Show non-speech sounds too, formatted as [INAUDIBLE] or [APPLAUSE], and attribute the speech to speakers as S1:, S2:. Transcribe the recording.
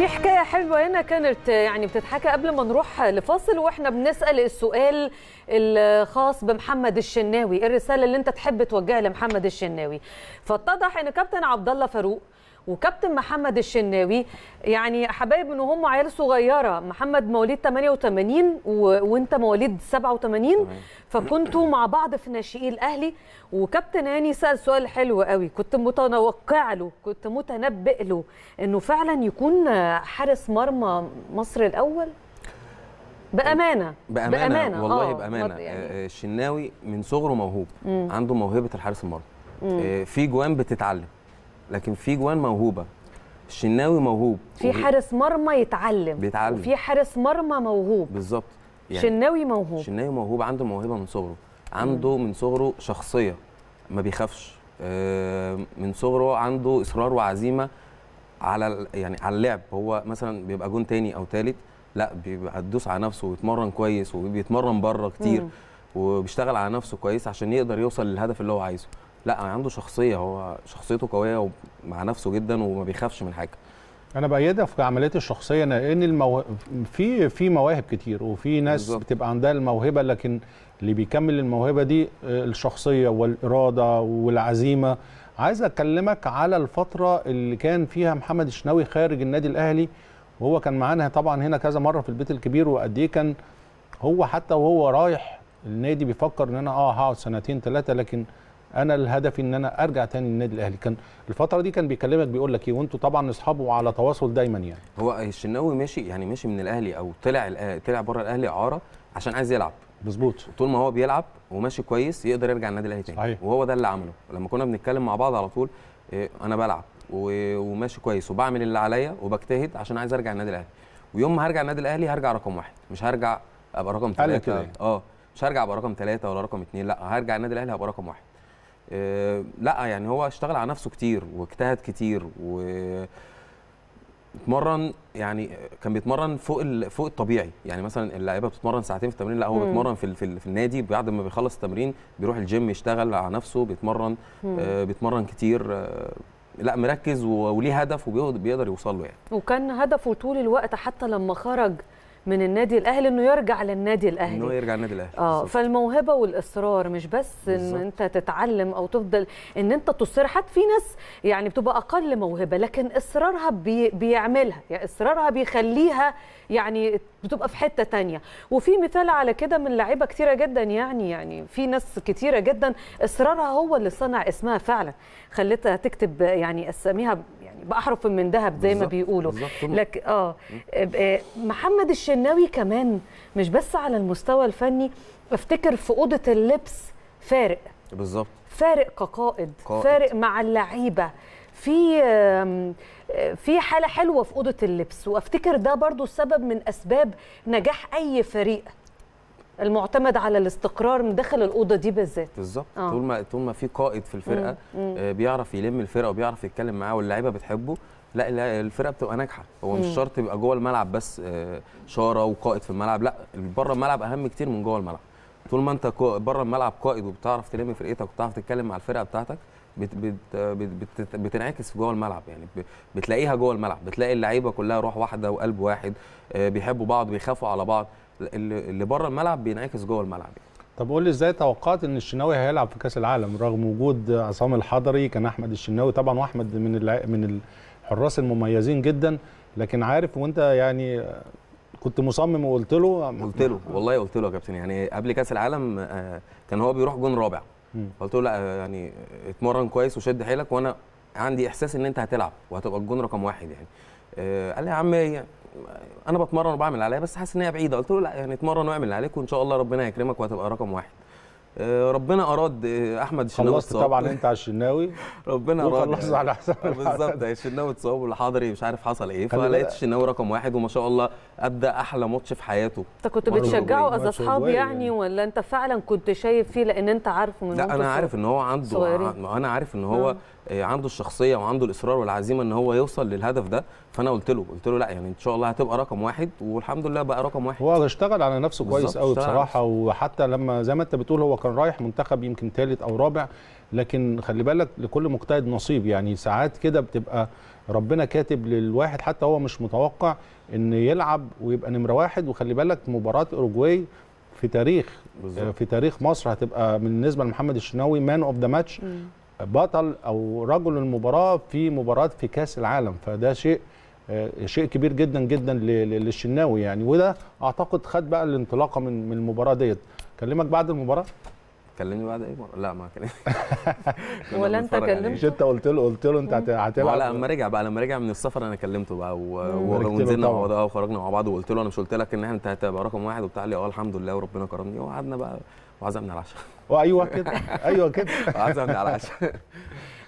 S1: في حكايه حلوه هنا كانت يعني بتتحكى قبل ما نروح لفاصل واحنا بنسال السؤال الخاص بمحمد الشناوي الرساله اللي انت تحب توجهها لمحمد الشناوي فاتضح ان كابتن عبد الله فاروق وكابتن محمد الشناوي يعني حبايب ان هم عيال صغيره محمد مواليد 88 و... وانت مواليد 87 فكنتوا مع بعض في ناشئي الاهلي وكابتن هاني سال سؤال حلو قوي كنت متوقع له كنت متنبئ له انه فعلا يكون حارس مرمى مصر الاول بأمانة. بأمانة بأمانة والله آه. بأمانة يعني.
S2: آه، الشناوي من صغره موهوب مم. عنده موهبة الحارس المرمى آه، في جوان بتتعلم لكن في جوان موهوبه الشناوي موهوب في حارس
S1: مرمى يتعلم بيتعلم وفي حارس مرمى موهوب
S2: بالظبط يعني شناوي موهوب شناوي موهوب عنده موهبه من صغره عنده من صغره شخصيه ما بيخافش آه، من صغره عنده اصرار وعزيمه على يعني على اللعب هو مثلا بيبقى جون تاني او تالت لا بيبقى تدوس على نفسه ويتمرن كويس وبيتمرن بره كتير مم. وبيشتغل على نفسه كويس عشان يقدر يوصل للهدف اللي هو عايزه لا
S3: عنده شخصيه هو شخصيته قويه ومع نفسه جدا وما بيخافش من حاجه انا بايدها في عمليات الشخصيه لان المو... في في مواهب كتير وفي ناس بالزبط. بتبقى عندها الموهبه لكن اللي بيكمل الموهبه دي آه، الشخصيه والاراده والعزيمه عايز اكلمك على الفتره اللي كان فيها محمد الشناوي خارج النادي الاهلي وهو كان معانا طبعا هنا كذا مره في البيت الكبير وقد ايه كان هو حتى وهو رايح النادي بيفكر ان انا اه هقعد سنتين ثلاثه لكن انا الهدف ان انا ارجع تاني للنادي الاهلي كان الفتره دي كان بيكلمك بيقول لك ايه وانتوا طبعا اصحابه وعلى تواصل دايما يعني هو الشناوي ماشي يعني ماشي من الاهلي او طلع طلع بره الاهلي اعاره عشان
S2: عايز يلعب مظبوط طول ما هو بيلعب وماشي كويس يقدر يرجع النادي الاهلي تاني صحيح. وهو ده اللي عمله لما كنا بنتكلم مع بعض على طول إيه، انا بلعب وماشي كويس وبعمل اللي عليا وبجتهد عشان عايز ارجع النادي الاهلي ويوم ما هرجع النادي الاهلي هرجع رقم واحد مش هرجع ابقى رقم ثلاثه يعني. اه مش هرجع ابقى رقم ثلاثه ولا رقم اثنين لا هرجع النادي الاهلي هبقى رقم واحد آه، لا يعني هو اشتغل على نفسه كتير واجتهد كتير و اتمرن يعني كان بيتمرن فوق فوق الطبيعي يعني مثلا اللعيبه بتتمرن ساعتين في التمرين لا هو مم. بيتمرن في في, في النادي بعد ما بيخلص التمرين بيروح الجيم يشتغل على نفسه بيتمرن آه بيتمرن كتير آه لا مركز وليه هدف وبيقدر يوصل له يعني
S1: وكان هدفه طول الوقت حتى لما خرج من النادي الاهلي انه يرجع للنادي الاهلي انه يرجع
S2: للنادي الاهلي اه بالزبط.
S1: فالموهبه والاصرار مش بس بالزبط. ان انت تتعلم او تفضل ان انت تصر حتى في ناس يعني بتبقى اقل موهبه لكن اصرارها بي بيعملها يعني اصرارها بيخليها يعني بتبقى في حته تانية وفي مثال على كده من لعيبه كتيره جدا يعني يعني في ناس كتيره جدا اصرارها هو اللي صنع اسمها فعلا خلتها تكتب يعني اساميها بأحرف من ذهب زي ما بيقولوا لك آه. آه محمد الشناوي كمان مش بس على المستوى الفني افتكر في أوضة اللبس فارق بالظبط فارق كقائد قائد. فارق مع اللعيبه في آه، في حاله حلوه في اوضه اللبس وافتكر ده برضو سبب من اسباب نجاح اي فريق المعتمد على الاستقرار من داخل الاوضه دي بالذات
S2: بالظبط آه. طول ما طول ما في قائد في الفرقه مم. آه بيعرف يلم الفرقه وبيعرف يتكلم معاه واللعيبه بتحبه لا الفرقه بتبقى ناجحه هو مش شرط يبقى جوه الملعب بس آه، شاره وقائد في الملعب لا بره الملعب اهم كتير من جوه الملعب طول ما انت بره الملعب قائد وبتعرف تلم فرقتك وبتعرف تتكلم مع الفرقه بتاعتك بت بت بت بتنعكس جوه الملعب يعني بتلاقيها جوه الملعب بتلاقي اللعيبه كلها روح واحده وقلب واحد آه، بيحبوا بعض بيخافوا على بعض اللي بره الملعب بينعكس جوه الملعب يعني.
S3: طب قول لي ازاي توقعت ان الشناوي هيلعب في كاس العالم رغم وجود عصام الحضري كان احمد الشناوي طبعا واحمد من الع... من الحراس المميزين جدا لكن عارف وانت يعني كنت مصمم وقلت له قلت له والله
S2: قلت له يا كابتن يعني قبل كاس العالم آه، كان هو بيروح جون رابع قلت له لا يعني اتمرن كويس وشد حيلك وانا عندي احساس ان انت هتلعب وهتبقى الجون رقم واحد يعني آه، قال لي يا عم ايه يعني انا بتمرن وبعمل اللي عليا بس حاسس ان هي بعيده قلت له لا يعني اتمرن واعمل اللي عليك وان شاء الله ربنا يكرمك وهتبقى رقم واحد آه، ربنا اراد آه، احمد الشناوي خلصت طبعا انت
S3: على الشناوي [LAUGHS] ربنا
S2: اراد خلصت على حساب بالظبط الشناوي اتصاب والحضري مش عارف حصل ايه فلقيت الشناوي رقم واحد وما شاء الله ادى احلى ماتش في حياته انت كنت بتشجعه از اصحاب يعني. يعني
S1: ولا انت فعلا كنت شايف فيه لان انت عارفه من لا انا عارف
S2: ان هو عنده آه. انا عارف ان هو آه. عنده الشخصيه وعنده الاصرار والعزيمه ان هو يوصل للهدف ده فانا قلت له قلت له لا يعني ان شاء الله هتبقى رقم واحد والحمد لله بقى رقم واحد هو اشتغل على
S3: نفسه كويس قوي بصراحه وحتى لما زي ما انت بتقول هو كان رايح منتخب يمكن ثالث او رابع لكن خلي بالك لكل مجتهد نصيب يعني ساعات كده بتبقى ربنا كاتب للواحد حتى هو مش متوقع ان يلعب ويبقى نمره واحد وخلي بالك مباراه اوروجواي في تاريخ بالزبط. في تاريخ مصر هتبقى بالنسبه لمحمد الشناوي مان اوف ذا ماتش بطل او رجل المباراه في مباراه في كاس العالم فده شيء آه، شيء كبير جدا جدا للشناوي يعني وده اعتقد خد بقى الانطلاقه من من المباراه ديت كلمك بعد المباراه
S2: كلمني بعد ايه مباراة؟ لا ما كلمني [LAUGHS] ولا انت كلمته مش
S3: انت قلت له قلت له انت هتلعب لا لما
S2: رجع بقى لما رجع من السفر انا كلمته بقى ونزلنا مع بعض اه، وخرجنا مع بعض وقلت له انا مش قلت لك ان انت هتبقى رقم واحد وبتاع لي اه الحمد لله وربنا كرمني وقعدنا بقى وعزمنا العشاء ايوه كده ايوه كده [LAUGHS] وعزمنا العشاء [LAUGHS]